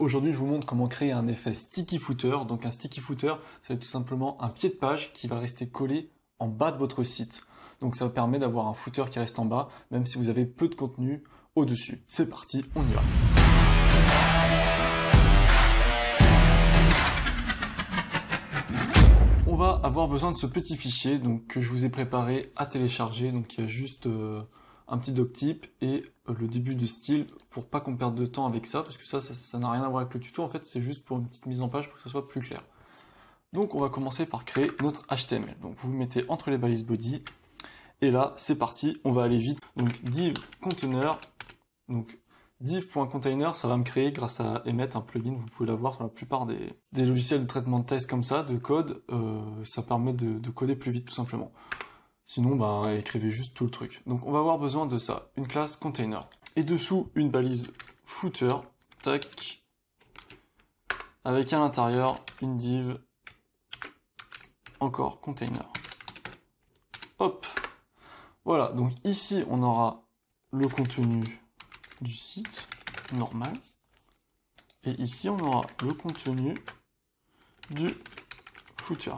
Aujourd'hui, je vous montre comment créer un effet sticky footer. Donc un sticky footer, c'est tout simplement un pied de page qui va rester collé en bas de votre site. Donc ça permet d'avoir un footer qui reste en bas, même si vous avez peu de contenu au-dessus. C'est parti, on y va. On va avoir besoin de ce petit fichier donc, que je vous ai préparé à télécharger. Donc il y a juste... Euh, un petit type et euh, le début de style pour pas qu'on perde de temps avec ça, parce que ça, ça n'a rien à voir avec le tuto, en fait c'est juste pour une petite mise en page pour que ce soit plus clair. Donc on va commencer par créer notre HTML. Donc vous mettez entre les balises body, et là c'est parti, on va aller vite. Donc div container, donc div.container, ça va me créer grâce à Emmet un plugin, vous pouvez l'avoir sur la plupart des, logiciels de traitement de texte comme ça, de code, euh, ça permet de coder plus vite tout simplement. Sinon, ben, écrivez juste tout le truc. Donc, on va avoir besoin de ça, une classe container. Et dessous, une balise footer, tac, avec à l'intérieur une div, encore container. Hop Voilà, donc ici, on aura le contenu du site, normal. Et ici, on aura le contenu du footer.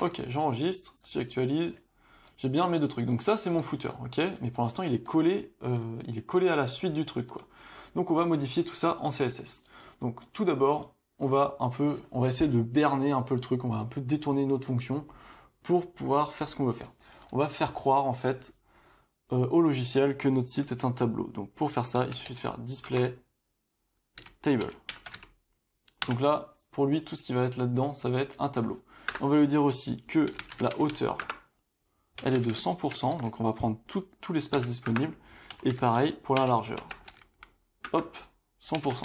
Ok, j'enregistre, si j'actualise, j'ai bien mes deux trucs. Donc ça, c'est mon footer, ok Mais pour l'instant, il est collé, euh, il est collé à la suite du truc, quoi. Donc on va modifier tout ça en CSS. Donc tout d'abord, on va un peu, on va essayer de berner un peu le truc, on va un peu détourner notre fonction pour pouvoir faire ce qu'on veut faire. On va faire croire en fait euh, au logiciel que notre site est un tableau. Donc pour faire ça, il suffit de faire display table. Donc là, pour lui, tout ce qui va être là-dedans, ça va être un tableau. On va lui dire aussi que la hauteur elle est de 100%, donc on va prendre tout, l'espace disponible, et pareil pour la largeur. Hop, 100%.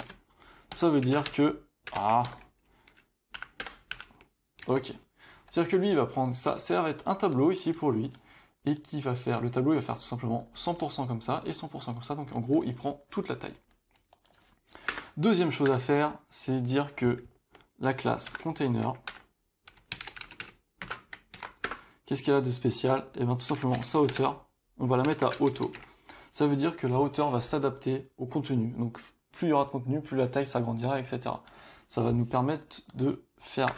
Ça veut dire que... Ah Ok. C'est-à-dire que lui, il va prendre ça, ça va être un tableau ici pour lui, et qui va faire, le tableau, il va faire tout simplement 100% comme ça, et 100% comme ça, donc en gros, il prend toute la taille. Deuxième chose à faire, c'est dire que la classe container, Qu'est-ce qu'elle a de spécial Et eh bien tout simplement sa hauteur, on va la mettre à auto. Ça veut dire que la hauteur va s'adapter au contenu. Donc plus il y aura de contenu, plus la taille s'agrandira, etc. Ça va nous permettre de faire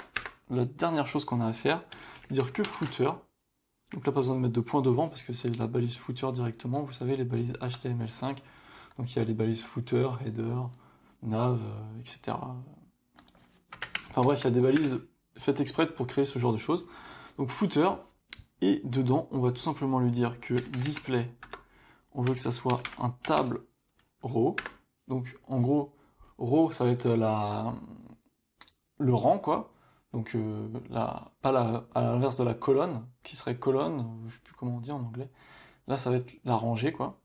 la dernière chose qu'on a à faire, dire que footer, donc là pas besoin de mettre de point devant parce que c'est la balise footer directement, vous savez les balises HTML5, donc il y a les balises footer, header, nav, euh, etc. Enfin bref, il y a des balises faites exprès pour créer ce genre de choses. Donc footer, et dedans, on va tout simplement lui dire que display, on veut que ça soit un table row. Donc en gros, row, ça va être la, le rang, quoi. Donc euh, pas la, à l'inverse de la colonne, qui serait colonne, je sais plus comment on dit en anglais. Là, ça va être la rangée, quoi.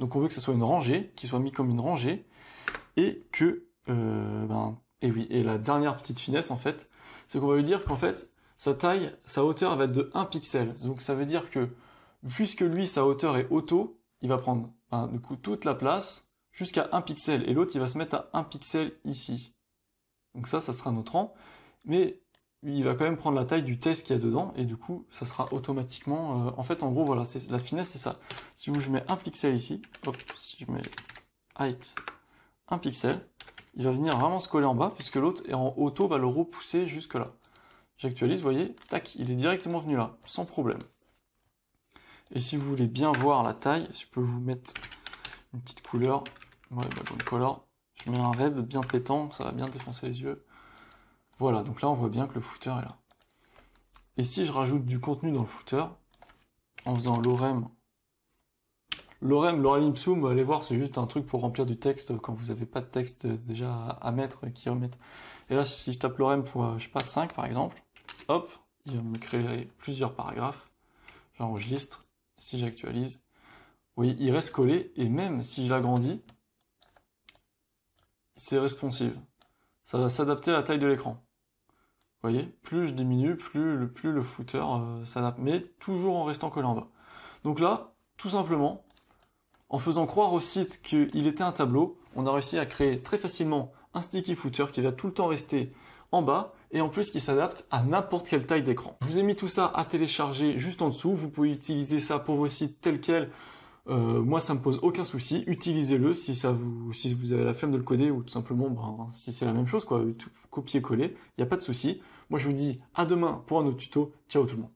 Donc on veut que ça soit une rangée, qui soit mis comme une rangée, et que, euh, ben, et oui, et la dernière petite finesse en fait, c'est qu'on va lui dire qu'en fait, sa taille, sa hauteur va être de 1 pixel. Donc ça veut dire que, puisque lui, sa hauteur est auto, il va prendre hein, du coup toute la place jusqu'à 1 pixel, et l'autre, il va se mettre à 1 pixel ici. Donc ça, ça sera notre rang, mais il va quand même prendre la taille du test qu'il y a dedans, et du coup, ça sera automatiquement... Euh, en fait, en gros, voilà, la finesse, c'est ça. Si je mets 1 pixel ici, hop, si je mets height 1 pixel, il va venir vraiment se coller en bas, puisque l'autre est en auto, va le repousser jusque là. J'actualise, vous voyez, tac, il est directement venu là, sans problème. Et si vous voulez bien voir la taille, je peux vous mettre une petite couleur. Ouais, ma bah, bonne couleur Je mets un raid bien pétant, ça va bien défoncer les yeux. Voilà, donc là on voit bien que le footer est là. Et si je rajoute du contenu dans le footer, en faisant l'orem Lorem, Lorem Ipsum, allez voir, c'est juste un truc pour remplir du texte quand vous n'avez pas de texte déjà à mettre qui remettent. Et là, si je tape Lorem pour, je sais pas, 5 par exemple, hop, il va me créer plusieurs paragraphes. J'enregistre, si j'actualise. voyez, il reste collé et même si je l'agrandis, c'est responsive. Ça va s'adapter à la taille de l'écran. Vous voyez, plus je diminue, plus le, plus le footer euh, s'adapte, mais toujours en restant collé en bas. Donc là, tout simplement, en faisant croire au site qu'il était un tableau, on a réussi à créer très facilement un sticky footer qui va tout le temps rester en bas et en plus qui s'adapte à n'importe quelle taille d'écran. Je vous ai mis tout ça à télécharger juste en dessous. Vous pouvez utiliser ça pour vos sites tels quels. Euh, moi, ça me pose aucun souci. Utilisez-le si ça vous, si vous avez la flemme de le coder ou tout simplement, ben, si c'est la même chose, quoi, copier-coller, il n'y a pas de souci. Moi, je vous dis à demain pour un autre tuto. Ciao tout le monde.